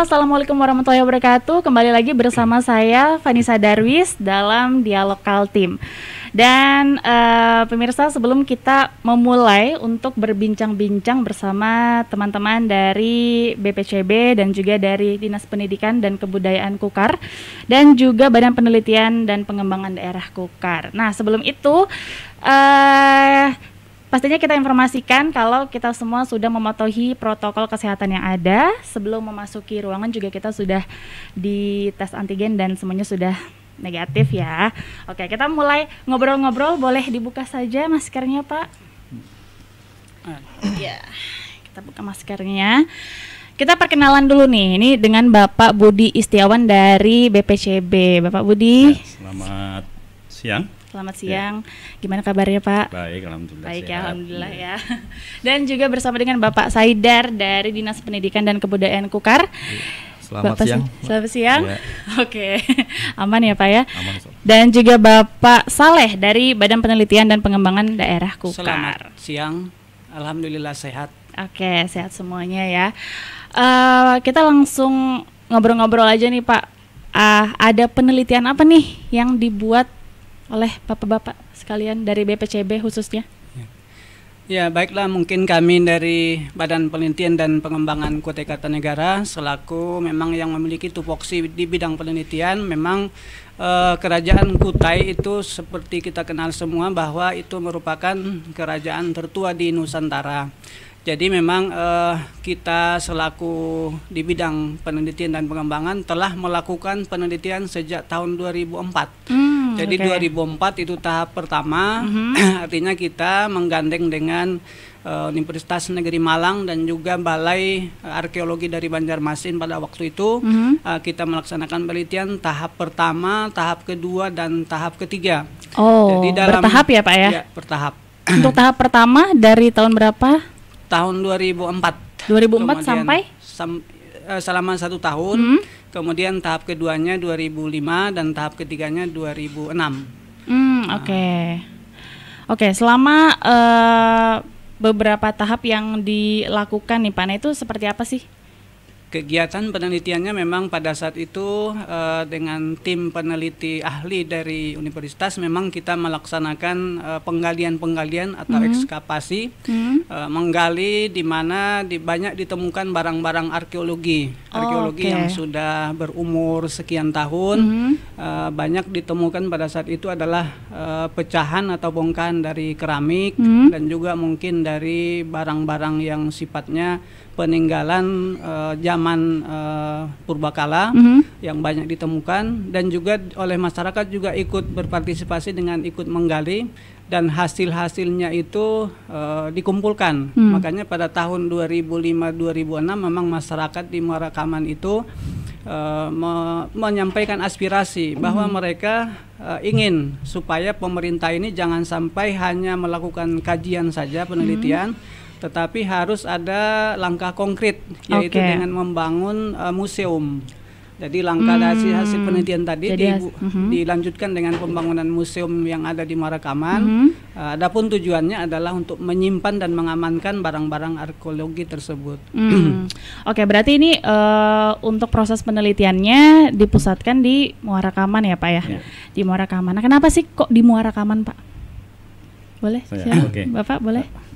Assalamualaikum warahmatullahi wabarakatuh. Kembali lagi bersama saya Vanessa Darwis dalam Dialog Kaltim. Dan uh, pemirsa sebelum kita memulai untuk berbincang-bincang bersama teman-teman dari BPCB dan juga dari Dinas Pendidikan dan Kebudayaan Kukar dan juga Badan Penelitian dan Pengembangan Daerah Kukar. Nah sebelum itu uh, Pastinya kita informasikan kalau kita semua sudah mematuhi protokol kesehatan yang ada sebelum memasuki ruangan juga kita sudah di tes antigen dan semuanya sudah negatif ya. Oke, kita mulai ngobrol-ngobrol. Boleh dibuka saja maskernya, Pak? Ya, kita buka maskernya. Kita perkenalan dulu nih, ini dengan Bapak Budi Istiawan dari BPCB. Bapak Budi. Ya, selamat siang. Selamat ya. siang. Ya. Gimana kabarnya Pak? Baik, alhamdulillah. Baik, ya, sehat. alhamdulillah iya. ya. ya. Dan juga bersama dengan Bapak Saidar dari Dinas Pendidikan dan Kebudayaan Kukar. Selamat Bapak siang. Selamat siang. Ya. Oke, aman ya Pak ya. Aman. Dan juga Bapak Saleh dari Badan Penelitian dan Pengembangan Daerah Kukar. Selamat siang. Alhamdulillah sehat. Oke, sehat semuanya ya. Uh, kita langsung ngobrol-ngobrol aja nih Pak. Uh, ada penelitian apa nih yang dibuat oleh Bapak-bapak sekalian dari BPCB khususnya? Ya, ya, baiklah mungkin kami dari Badan Penelitian dan Pengembangan Kota Kartanegara selaku memang yang memiliki tupoksi di bidang penelitian memang eh, kerajaan Kutai itu seperti kita kenal semua bahwa itu merupakan kerajaan tertua di Nusantara. Jadi memang eh, kita selaku di bidang penelitian dan pengembangan telah melakukan penelitian sejak tahun 2004. Hmm. Jadi okay. 2004 itu tahap pertama, mm-hmm. artinya kita menggandeng dengan uh, Universitas Negeri Malang dan juga Balai Arkeologi dari Banjarmasin pada waktu itu mm-hmm. uh, kita melaksanakan penelitian tahap pertama, tahap kedua dan tahap ketiga. Oh, Jadi dalam, bertahap ya Pak ya? Ya, bertahap. Untuk tahap pertama dari tahun berapa? Tahun 2004. 2004 Kemudian, sampai? Sam, eh, selama satu tahun. Mm-hmm Kemudian tahap keduanya 2005 dan tahap ketiganya 2006. Hmm, nah. oke. Okay. Oke, okay, selama uh, beberapa tahap yang dilakukan nih Pak, itu seperti apa sih? Kegiatan penelitiannya memang pada saat itu uh, dengan tim peneliti ahli dari universitas memang kita melaksanakan eh, penggalian-penggalian atau mm -hmm. ekskavasi, mm -hmm. uh, menggali di mana di, banyak ditemukan barang-barang arkeologi, oh, okay. yang sudah berumur sekian tahun, mm -hmm. uh, banyak ditemukan pada saat itu adalah uh, pecahan atau bongkahan dari keramik mm -hmm. dan juga mungkin dari barang-barang yang sifatnya peninggalan uh, jam taman uh, purbakala mm -hmm. yang banyak ditemukan dan juga oleh masyarakat juga ikut berpartisipasi dengan ikut menggali dan hasil-hasilnya itu uh, dikumpulkan. mm. Makanya pada tahun 2005-2006 memang masyarakat di Muara Kaman itu uh, me menyampaikan aspirasi hmm. bahwa hmm. mereka uh, ingin supaya pemerintah ini jangan sampai hanya melakukan kajian saja penelitian. Hmm tetapi harus ada langkah konkret yaitu okay. dengan membangun uh, museum. Jadi langkah hmm. hasil hasil hmm. penelitian tadi Jadi, di, uh -huh. Mhm. dilanjutkan dengan pembangunan museum yang ada di Marakaman. Uh -huh. uh, adapun tujuannya adalah untuk menyimpan dan mengamankan barang-barang arkeologi tersebut. Hmm. Oke, okay, berarti ini uh, untuk proses penelitiannya dipusatkan di Muarakaman ya, Pak ya? ya. Di Muarakaman. Nah, kenapa sih kok di Muarakaman, Pak? Boleh? Saya. Okay. Bapak boleh? Bapak. Nah,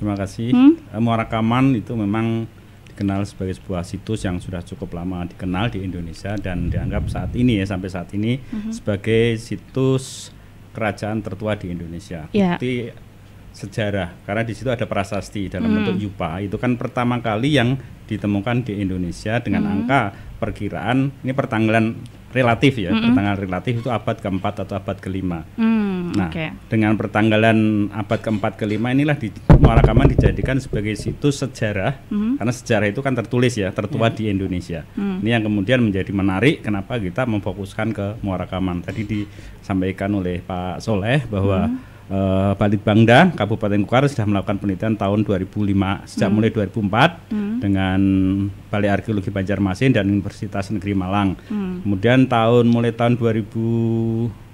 Terima kasih. Hmm? Eh, Muara Kaman itu memang dikenal sebagai sebuah situs yang sudah cukup lama dikenal di Indonesia dan dianggap saat ini ya sampai saat ini -hmm. sebagai situs kerajaan tertua di Indonesia. Yeah. Bukti sejarah karena di situ ada prasasti dalam hmm. bentuk yupa itu kan pertama kali yang ditemukan di Indonesia dengan hmm. angka perkiraan ini pertanggalan relatif ya hmm. pertanggalan relatif itu abad keempat atau abad kelima hmm, nah okay. dengan pertanggalan abad keempat kelima inilah di Muarakaman dijadikan sebagai situs sejarah hmm. karena sejarah itu kan tertulis ya tertua yeah. di Indonesia hmm. ini yang kemudian menjadi menarik kenapa kita memfokuskan ke Kaman tadi disampaikan oleh Pak Soleh bahwa hmm uh, Balit Bangda Kabupaten Kukar sudah melakukan penelitian tahun 2005 sejak hmm. mulai 2004 hmm. dengan Balai Arkeologi Banjarmasin dan Universitas Negeri Malang. Hmm. Kemudian tahun mulai tahun 2000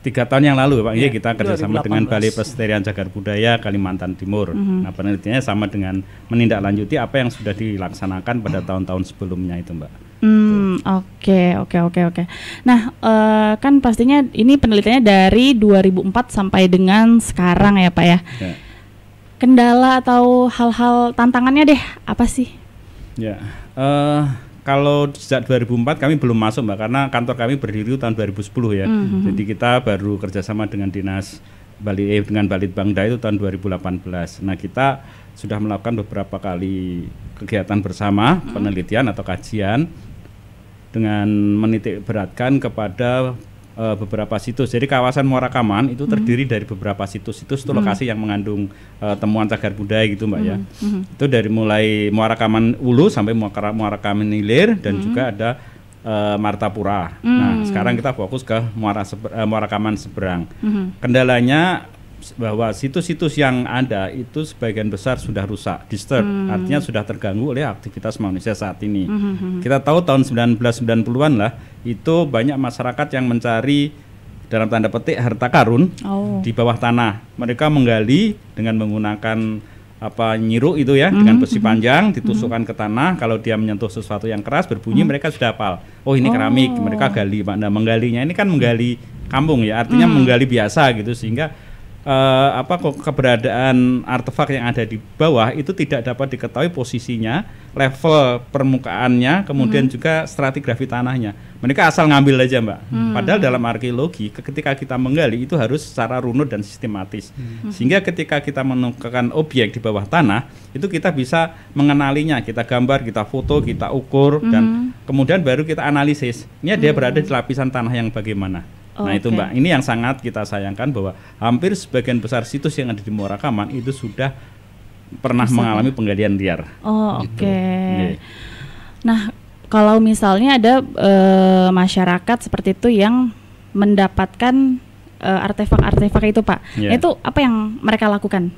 tiga tahun yang lalu Pak ya, ya kita kerjasama dengan Balai Pelestarian Cagar Budaya Kalimantan Timur. Mm-hmm. Nah penelitiannya sama dengan menindaklanjuti apa yang sudah dilaksanakan pada hmm. tahun-tahun sebelumnya itu Mbak. Mm. Oke, oke, oke, oke. Nah, uh, kan pastinya ini penelitiannya dari 2004 sampai dengan sekarang ya, Pak ya. ya. Kendala atau hal-hal tantangannya deh apa sih? Ya, uh, kalau sejak 2004 kami belum masuk mbak karena kantor kami berdiri tahun 2010 ya. Mm -hmm. Jadi kita baru kerjasama dengan dinas Bali eh, dengan Balitbangda itu tahun 2018. Nah kita sudah melakukan beberapa kali kegiatan bersama mm-hmm. penelitian atau kajian dengan menitik beratkan kepada uh, beberapa situs. Jadi kawasan Muara Kaman itu mhm. terdiri dari beberapa situs. Situs itu mhm. lokasi mm. yang mengandung uh, temuan cagar budaya gitu, Mbak mm. ya. Mm. Itu dari mulai Muara Kaman Ulu sampai Muara, Muara Kaman Hilir dan mm. juga ada eh, Martapura. Mm. Nah, sekarang kita fokus ke Muara Seber, Muara Kaman Seberang. Mm. Kendalanya bahwa situs-situs yang ada itu sebagian besar sudah rusak, disturb, hmm. artinya sudah terganggu oleh aktivitas manusia saat ini. Hmm. hmm, hmm. Kita tahu tahun 1990-an lah itu banyak masyarakat yang mencari dalam tanda petik harta karun oh. di bawah tanah. Mereka menggali dengan menggunakan apa nyiruk itu ya mm -hmm. dengan besi hmm, panjang ditusukkan mm -hmm. ke tanah kalau dia menyentuh sesuatu yang keras berbunyi mm -hmm. mereka sudah hafal oh ini oh. keramik mereka gali makna menggalinya ini kan menggali kampung ya artinya mm. menggali biasa gitu sehingga uh, apa keberadaan artefak yang ada di bawah itu tidak dapat diketahui posisinya, level permukaannya, kemudian hmm. juga stratigrafi tanahnya. Mereka asal ngambil aja, Mbak. Hmm. Padahal dalam arkeologi ketika kita menggali itu harus secara runut dan sistematis. Hmm. Sehingga ketika kita menemukan objek di bawah tanah, itu kita bisa mengenalinya, kita gambar, kita foto, kita ukur hmm. dan kemudian baru kita analisis. Ini dia hmm. berada di lapisan tanah yang bagaimana. Oh, nah, okay. itu Mbak, ini yang sangat kita sayangkan bahwa hampir sebagian besar situs yang ada di Muara Kaman itu sudah pernah Bisa. mengalami penggalian liar. Oh, gitu. oke. Okay. Iya. Nah, kalau misalnya ada e, masyarakat seperti itu yang mendapatkan eh, artefak-artefak itu, Pak. Yeah. Itu apa yang mereka lakukan?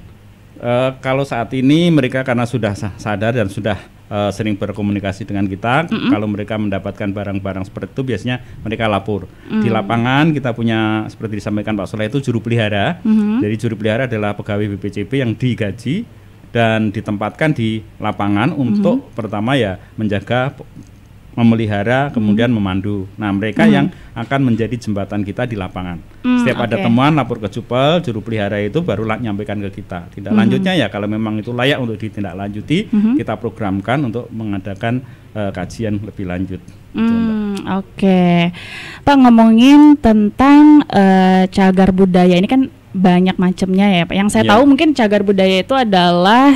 E, kalau saat ini mereka karena sudah sadar dan sudah uh, sering berkomunikasi dengan kita. Mm -hmm. Kalau mereka mendapatkan barang-barang seperti itu, biasanya mereka lapor. Mm Di lapangan kita punya seperti disampaikan Pak Soleh itu juru pelihara. Mm -hmm. Jadi juru pelihara adalah pegawai BPJB yang digaji dan ditempatkan di lapangan untuk mm -hmm. pertama ya menjaga memelihara kemudian hmm. memandu. Nah, mereka hmm. yang akan menjadi jembatan kita di lapangan. Hmm, Setiap okay. ada temuan lapor ke Jupel, juru pelihara itu baru nyampaikan ke kita. Tindak lanjutnya ya kalau memang itu layak untuk ditindaklanjuti, kita programkan untuk mengadakan uh, kajian lebih lanjut. Gitu, hmm, Oke, okay. Pak ngomongin tentang uh, cagar budaya ini kan banyak macamnya ya Pak. Yang saya yeah. tahu mungkin cagar budaya itu adalah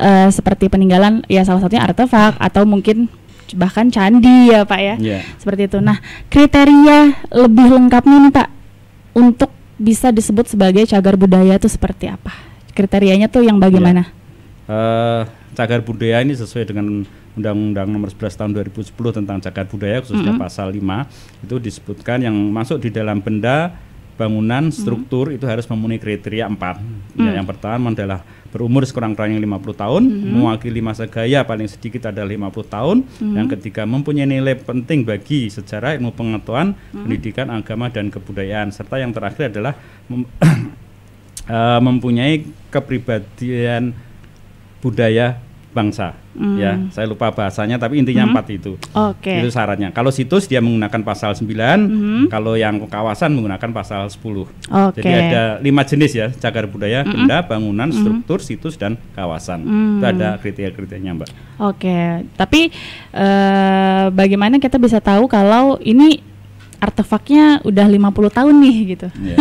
uh, seperti peninggalan ya salah satunya artefak atau mungkin bahkan candi ya Pak ya. Yeah. Seperti itu. Nah, kriteria lebih lengkapnya nih Pak untuk bisa disebut sebagai cagar budaya itu seperti apa? Kriterianya tuh yang bagaimana? Yeah. Iya. Uh, cagar budaya ini sesuai dengan Undang-Undang Nomor 11 Tahun 2010 tentang Cagar Budaya khususnya mm -hmm. Pasal 5 itu disebutkan yang masuk di dalam benda bangunan struktur hmm. itu harus memenuhi kriteria empat. Hmm. Ya, yang pertama adalah berumur sekurang-kurangnya 50 tahun, hmm. mewakili masa gaya paling sedikit adalah 50 tahun, hmm. yang ketiga mempunyai nilai penting bagi sejarah, ilmu pengetahuan, hmm. pendidikan, agama dan kebudayaan, serta yang terakhir adalah mem eh, mempunyai kepribadian budaya bangsa hmm. ya saya lupa bahasanya tapi intinya hmm. empat itu okay. itu syaratnya kalau situs dia menggunakan pasal 9 hmm. kalau yang kawasan menggunakan pasal 10 okay. jadi ada lima jenis ya cagar budaya hmm. benda bangunan struktur hmm. struktur situs dan kawasan hmm. itu ada kriteria-kriterianya mbak oke okay. tapi ee, eh, bagaimana kita bisa tahu kalau ini artefaknya udah 50 tahun nih gitu. Iya.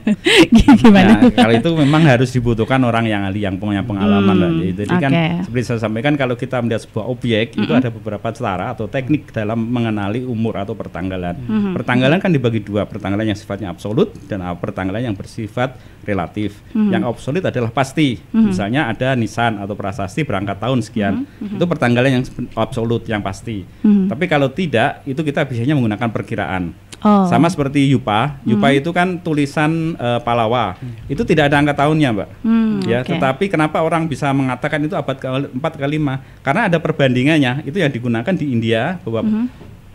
gimana? Nah, kalau itu memang harus dibutuhkan orang yang ahli yang punya pengalaman hmm, lah. Jadi okay. kan seperti saya sampaikan kalau kita melihat sebuah objek mm -hmm. itu ada beberapa cara atau teknik dalam mengenali umur atau pertanggalan. Mm -hmm. Pertanggalan kan dibagi dua, pertanggalan yang sifatnya absolut dan pertanggalan yang bersifat relatif. Mm -hmm. Yang absolut adalah pasti. Mm -hmm. Misalnya ada nisan atau prasasti berangkat tahun sekian. Mm -hmm. Itu pertanggalan yang absolut yang pasti. Mm -hmm. Tapi kalau tidak itu kita biasanya menggunakan perkiraan. Oh. Sama seperti Yupa. Yupa hmm. itu kan tulisan uh, eh, Palawa. Hmm. Itu tidak ada angka tahunnya, Mbak. Hmm, ya, okay. tetapi kenapa orang bisa mengatakan itu abad ke-4 ke-5? Karena ada perbandingannya. Itu yang digunakan di India bahwa hmm.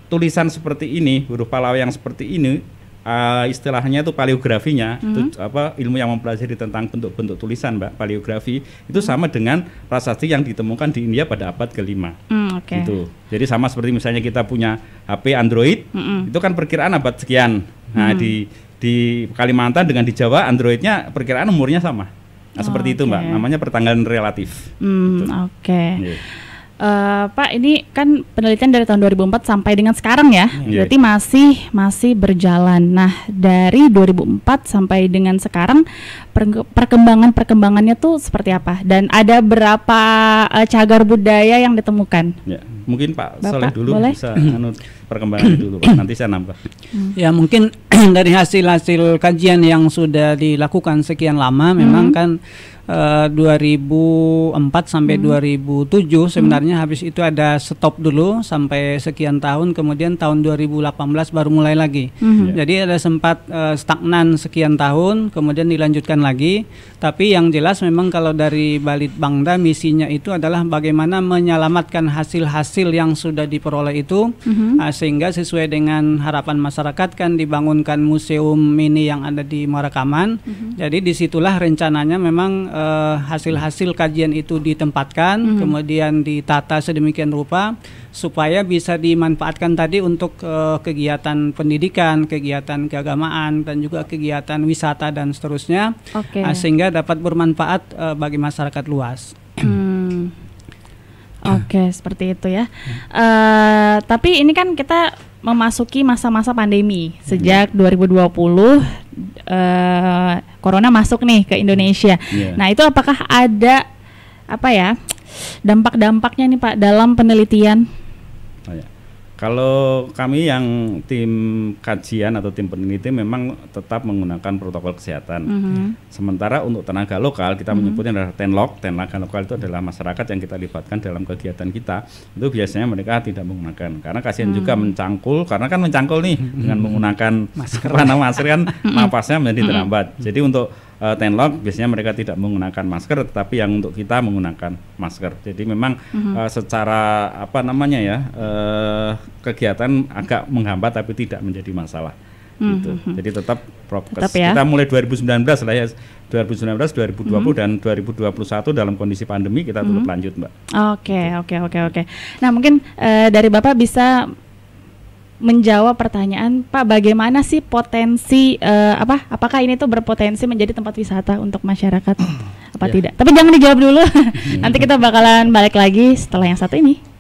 tulisan seperti ini, huruf Palawa yang seperti ini uh, istilahnya itu paleografinya mm-hmm. itu apa ilmu yang mempelajari tentang bentuk-bentuk tulisan mbak paleografi itu sama dengan prasasti yang ditemukan di India pada abad kelima mm okay. gitu. Jadi sama seperti misalnya kita punya HP Android, mm itu kan perkiraan abad sekian. Nah mm. di di Kalimantan dengan di Jawa Androidnya perkiraan umurnya sama. Nah oh, seperti okay. itu mbak, namanya pertanggalan relatif. Mm, gitu. Oke. Okay. Iya. Yeah. Uh, Pak, ini kan penelitian dari tahun 2004 sampai dengan sekarang ya, yeah. berarti masih masih berjalan. Nah, dari 2004 sampai dengan sekarang perkembangan perkembangannya tuh seperti apa? Dan ada berapa uh, cagar budaya yang ditemukan? Yeah. Mungkin Pak Bapak, Soleh dulu boleh? bisa perkembangan dulu Nanti saya nambah. Hmm. Ya mungkin dari hasil-hasil kajian yang sudah dilakukan sekian lama hmm. memang kan Uh, eh, 2004 sampai hmm. 2007 sebenarnya hmm. habis itu ada stop dulu sampai sekian tahun kemudian tahun 2018 baru mulai lagi hmm. Ya. jadi ada sempat uh, stagnan sekian tahun kemudian dilanjutkan lagi tapi yang jelas memang kalau dari Balit Bangda misinya itu adalah bagaimana menyelamatkan hasil-hasil yang sudah diperoleh itu hmm. Eh, sehingga sesuai dengan harapan masyarakat kan dibangunkan museum mini yang ada di merekaman Mm-hmm. Jadi disitulah rencananya memang hasil eh, hasil-hasil kajian itu ditempatkan, mm-hmm. kemudian ditata sedemikian rupa supaya bisa dimanfaatkan tadi untuk uh, kegiatan pendidikan, kegiatan keagamaan dan juga kegiatan wisata dan seterusnya, okay. uh, sehingga dapat bermanfaat uh, bagi masyarakat luas. Gitu. Oke, okay, seperti itu ya. Hmm. Uh, tapi ini kan kita memasuki masa-masa pandemi sejak hmm. 2020 uh, corona masuk nih ke Indonesia. Yeah. Nah, itu apakah ada apa ya dampak-dampaknya nih Pak dalam penelitian? Oh, ya. Kalau kami yang tim kajian atau tim peneliti memang tetap menggunakan protokol kesehatan. Mm -hmm. Sementara untuk tenaga lokal kita mm -hmm. menyebutnya adalah tenlok. Tenaga lokal itu adalah masyarakat yang kita libatkan dalam kegiatan kita. Itu biasanya mereka tidak menggunakan karena kasihan mm -hmm. juga mencangkul karena kan mencangkul nih mm -hmm. dengan menggunakan masker. Karena masker kan napasnya menjadi mm-hmm. terhambat. Mm -hmm. Jadi untuk uh, biasanya mereka tidak menggunakan masker tetapi yang untuk kita menggunakan masker jadi memang mm-hmm. uh, secara apa namanya ya uh, kegiatan agak menghambat tapi tidak menjadi masalah mm-hmm. gitu mhm. jadi tetap prokes tetap ya. kita mulai 2019 lah ya 2019 2020 mm-hmm. dan 2021 dalam kondisi pandemi kita mm-hmm. lanjut mbak oke gitu. oke oke oke nah mungkin uh, dari bapak bisa menjawab pertanyaan Pak bagaimana sih potensi uh, apa apakah ini tuh berpotensi menjadi tempat wisata untuk masyarakat apa ya. tidak tapi jangan dijawab dulu nanti kita bakalan balik lagi setelah yang satu ini